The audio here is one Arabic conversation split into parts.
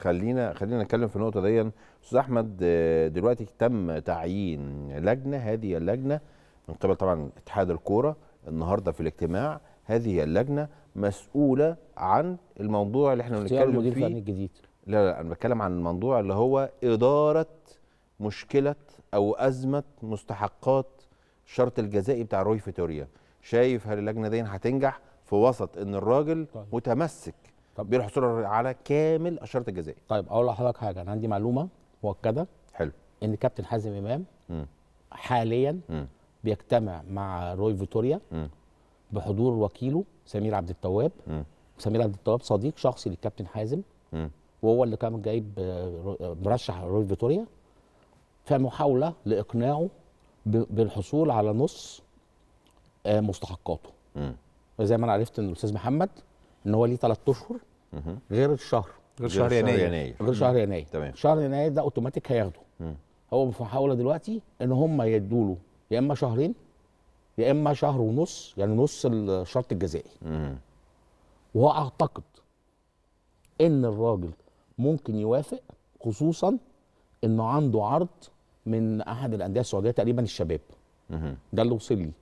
خلينا خلينا نتكلم في النقطه دي استاذ احمد آه، دلوقتي تم تعيين لجنه هذه اللجنه من قبل طبعا اتحاد الكوره النهارده في الاجتماع هذه اللجنه مسؤوله عن الموضوع اللي احنا بنتكلم فيه المدير الفني الجديد لا لا انا بتكلم عن الموضوع اللي هو اداره مشكله او ازمه مستحقات الشرط الجزائي بتاع روي فيتوريا شايف هل اللجنه دي هتنجح في وسط ان الراجل طيب. متمسك طب بيروح صورة على كامل الشرط الجزائي طيب اقول لحضرتك حاجه انا عندي معلومه مؤكده حلو ان كابتن حازم امام م. حاليا م. بيجتمع مع روي فيتوريا م. بحضور وكيله سمير عبد التواب م. سمير عبد التواب صديق شخصي للكابتن حازم م. وهو اللي كان جايب آه، مرشح روي فيتوريا فمحاوله لاقناعه بالحصول على نص آه، مستحقاته م. زي ما انا عرفت ان الاستاذ محمد ان هو ليه ثلاث اشهر غير الشهر غير شهر يناير غير شهر يناير تمام شهر يناير ده اوتوماتيك هياخده هو في محاوله دلوقتي ان هم يدوا له يا اما شهرين يا اما شهر ونص يعني نص الشرط الجزائي واعتقد ان الراجل ممكن يوافق خصوصا انه عنده عرض من احد الانديه السعوديه تقريبا الشباب ده اللي وصل لي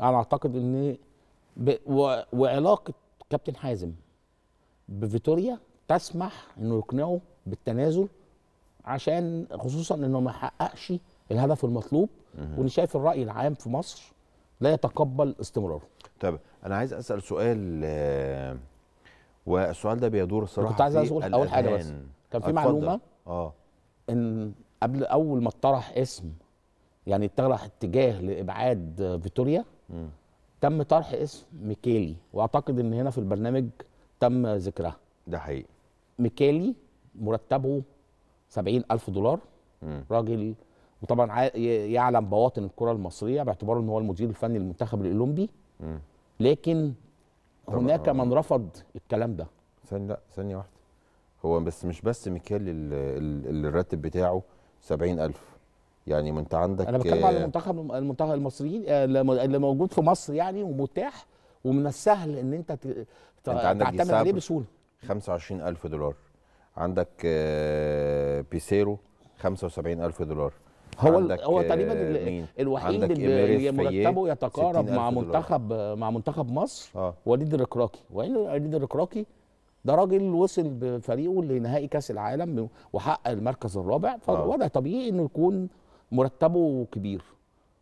انا اعتقد ان ب... و... وعلاقه كابتن حازم بفيتوريا تسمح انه يقنعه بالتنازل عشان خصوصا انه ما حققش الهدف المطلوب واللي شايف الراي العام في مصر لا يتقبل استمراره. طب انا عايز اسال سؤال آه، والسؤال ده بيدور الصراحه كنت عايز اقول اول حاجه بس كان في معلومه اه ان قبل اول ما اتطرح اسم يعني اتطرح اتجاه لابعاد فيتوريا تم طرح اسم ميكالي واعتقد ان هنا في البرنامج تم ذكرها ده حقيقي ميكالي مرتبه 70000 دولار مم. راجل وطبعا يعلم بواطن الكره المصريه باعتباره ان هو المدير الفني للمنتخب الاولمبي لكن هناك من رفض الكلام ده ثانيه لا ثانيه واحده هو بس مش بس ميكالي الراتب بتاعه 70000 يعني ما انت عندك انا بتكلم على المنتخب المنتخب المصريين آه، اللي موجود في مصر يعني ومتاح ومن السهل ان انت, تعتمد عليه بسهوله 25000 دولار عندك آه، بيسيرو 75000 دولار هو هو تقريبا آه، الوحيد اللي مرتبه يتقارب مع منتخب دولار. مع منتخب مصر آه. وليد الركراكي وليد الركراكي ده راجل وصل بفريقه لنهائي كاس العالم وحقق المركز الرابع فوضع آه. طبيعي انه يكون مرتبه كبير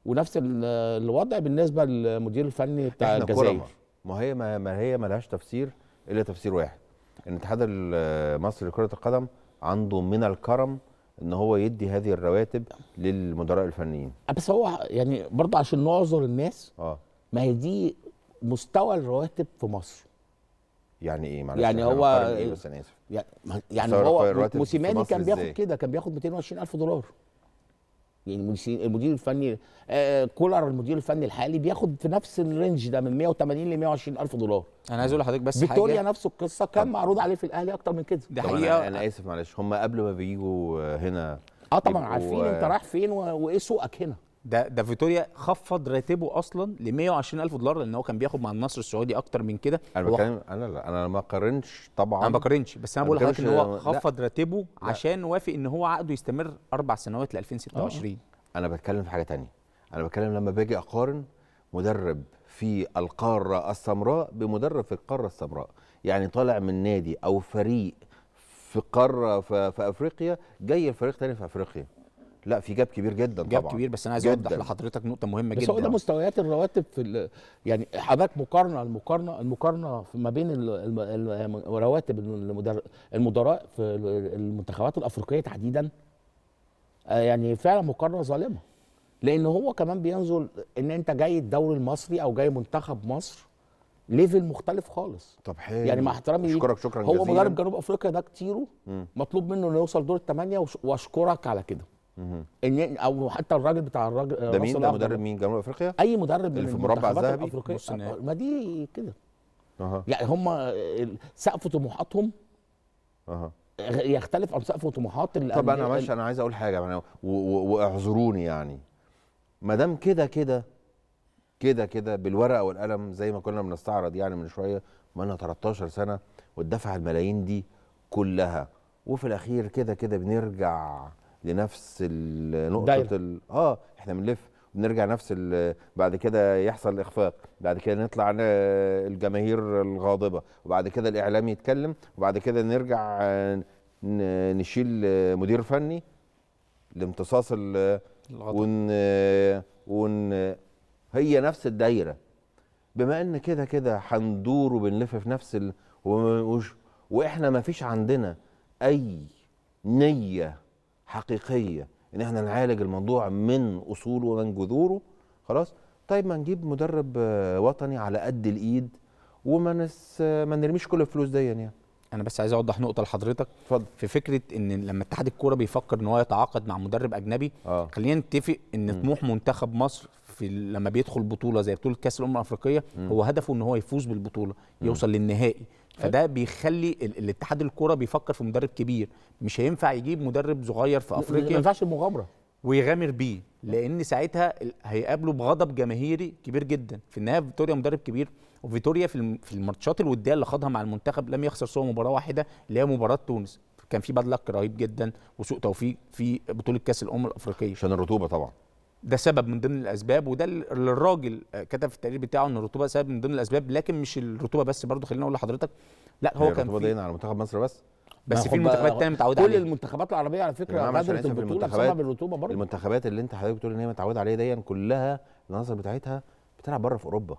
ونفس الوضع بالنسبه للمدير الفني بتاع الجزائر ما هي ما هي ما لهاش تفسير الا تفسير واحد ان الاتحاد المصري لكره القدم عنده من الكرم ان هو يدي هذه الرواتب للمدراء الفنيين أه، بس هو يعني برضه عشان نعذر الناس اه ما هي دي مستوى الرواتب في مصر يعني ايه معلش يعني هو إيه بس انا اسف يعني, يعني هو موسيماني كان بياخد كده كان بياخد 220000 دولار يعني المدير الفني آه، آه، كولر المدير الفني الحالي بياخد في نفس الرينج ده من 180 ل 120 الف دولار انا عايز اقول لحضرتك بس فيكتوريا نفس القصه كان معروض عليه في الاهلي اكتر من كده ده حقيقه أنا, انا اسف معلش هم قبل ما بيجوا هنا اه طبعا عارفين آه، انت رايح فين وايه سوقك هنا ده ده فيتوريا خفض راتبه اصلا ل 120000 دولار لان هو كان بياخد مع النصر السعودي اكتر من كده انا بتكلم انا لا انا ما قارنش طبعا انا ما بقارنش بس انا بقول لحضرتك ان هو خفض راتبه عشان وافق ان هو عقده يستمر اربع سنوات ل 2026 آه. انا بتكلم في حاجه ثانيه انا بتكلم لما باجي اقارن مدرب في القاره السمراء بمدرب في القاره السمراء يعني طالع من نادي او فريق في قاره في, في افريقيا جاي لفريق ثاني في افريقيا لا في جاب كبير جدا جاب طبعا كبير بس انا عايز اوضح لحضرتك نقطه مهمه بس جدا بس هو ده مستويات الرواتب في يعني حضرتك مقارنه المقارنه المقارنه ما بين رواتب المدراء في المنتخبات الافريقيه تحديدا آه، يعني فعلا مقارنه ظالمه لان هو كمان بينزل ان انت جاي الدوري المصري او جاي منتخب مصر ليفل مختلف خالص طب حلو يعني مع احترامي اشكرك شكرا هو جزيلا هو مدرب جنوب افريقيا ده كتيره مطلوب منه انه يوصل دور الثمانيه واشكرك على كده ان او حتى الراجل بتاع الراجل ده مين ده مدرب مين جنوب افريقيا اي مدرب اللي في المربع الذهبي آه، ما دي كده أه. يعني هم آه، سقف طموحاتهم أه. يختلف عن سقف طموحات طب انا ماشي انا عايز اقول حاجه يعني واعذروني يعني ما دام كده كده كده كده بالورقه والقلم زي ما كنا بنستعرض يعني من شويه ما انا 13 سنه واتدفع الملايين دي كلها وفي الاخير كده كده بنرجع لنفس نقطه ال... اه احنا بنلف بنرجع نفس ال... بعد كده يحصل اخفاق بعد كده نطلع الجماهير الغاضبه وبعد كده الاعلام يتكلم وبعد كده نرجع نشيل مدير فني لامتصاص ال... ون... ون هي نفس الدايره بما ان كده كده هندور وبنلف في نفس ال... و... واحنا ما فيش عندنا اي نيه حقيقيه ان احنا نعالج الموضوع من اصوله ومن جذوره خلاص طيب ما نجيب مدرب وطني على قد الايد وما نس ما نرميش كل الفلوس دي يعني انا بس عايز اوضح نقطه لحضرتك فضل. في فكره ان لما اتحاد الكوره بيفكر ان هو يتعاقد مع مدرب اجنبي آه. خلينا نتفق ان م. طموح منتخب مصر في لما بيدخل بطوله زي بطوله كاس الامم الافريقيه م. هو هدفه ان هو يفوز بالبطوله م. يوصل للنهائي فده بيخلي الاتحاد الكوره بيفكر في مدرب كبير مش هينفع يجيب مدرب صغير في افريقيا ما ينفعش المغامره ويغامر بيه لان ساعتها هيقابله بغضب جماهيري كبير جدا في النهايه فيتوريا مدرب كبير وفيتوريا في الماتشات الوديه اللي خاضها مع المنتخب لم يخسر سوى مباراه واحده اللي هي مباراه تونس كان في بدلك رهيب جدا وسوء توفيق في بطوله كاس الامم الافريقيه عشان الرطوبه طبعا ده سبب من ضمن الاسباب وده اللي الراجل آه، كتب في التقرير بتاعه ان الرطوبه سبب من ضمن الاسباب لكن مش الرطوبه بس برضه خلينا اقول لحضرتك لا هو كان الرطوبه على منتخب مصر بس بس في منتخبات الثانيه متعوده عليها كل المنتخبات العربيه على فكره قدرت البطوله بسبب الرطوبه برضه المنتخبات اللي انت حضرتك بتقول ان هي متعوده عليها دي كلها العناصر بتاعتها بتلعب بره في اوروبا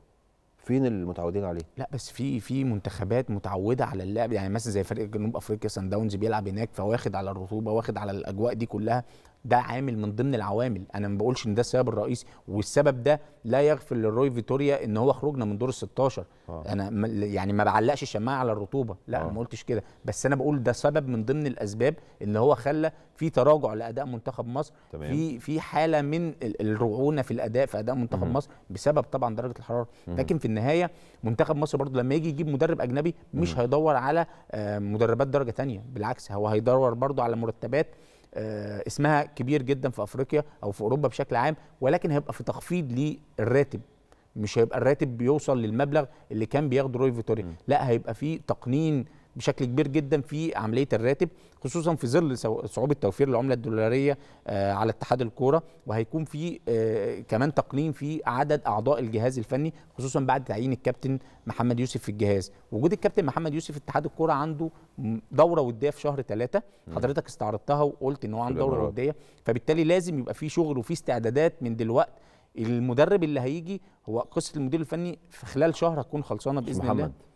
فين اللي متعودين عليه؟ لا بس في في منتخبات متعوده على اللعب يعني مثلا زي فريق جنوب افريقيا سان داونز بيلعب هناك فواخد على الرطوبه واخد على الاجواء دي كلها ده عامل من ضمن العوامل انا ما بقولش ان ده السبب الرئيسي والسبب ده لا يغفر للروي فيتوريا ان هو خروجنا من دور ال 16 آه. انا يعني ما بعلقش الشماعه على الرطوبه لا آه. ما قلتش كده بس انا بقول ده سبب من ضمن الاسباب ان هو خلى في تراجع لاداء منتخب مصر تمام. في في حاله من الرعونه في الاداء في اداء منتخب مصر بسبب طبعا درجه الحراره مم. لكن في النهايه منتخب مصر برضو لما يجي يجيب مدرب اجنبي مش مم. هيدور على آه، مدربات درجه ثانيه بالعكس هو هيدور برضو على مرتبات آه، اسمها كبير جدا في افريقيا او في اوروبا بشكل عام ولكن هيبقى في تخفيض للراتب مش هيبقى الراتب بيوصل للمبلغ اللي كان بياخده روي فيتوريا لا هيبقى في تقنين بشكل كبير جدا في عمليه الراتب خصوصا في ظل صعوبه توفير العمله الدولاريه آه، على اتحاد الكوره وهيكون في آه، كمان تقليم في عدد اعضاء الجهاز الفني خصوصا بعد تعيين الكابتن محمد يوسف في الجهاز وجود الكابتن محمد يوسف في اتحاد الكوره عنده دوره وديه في شهر ثلاثة حضرتك استعرضتها وقلت ان هو عنده دوره وديه فبالتالي لازم يبقى في شغل وفي استعدادات من دلوقت المدرب اللي هيجي هو قصه المدير الفني في خلال شهر هتكون خلصانه باذن محمد. الله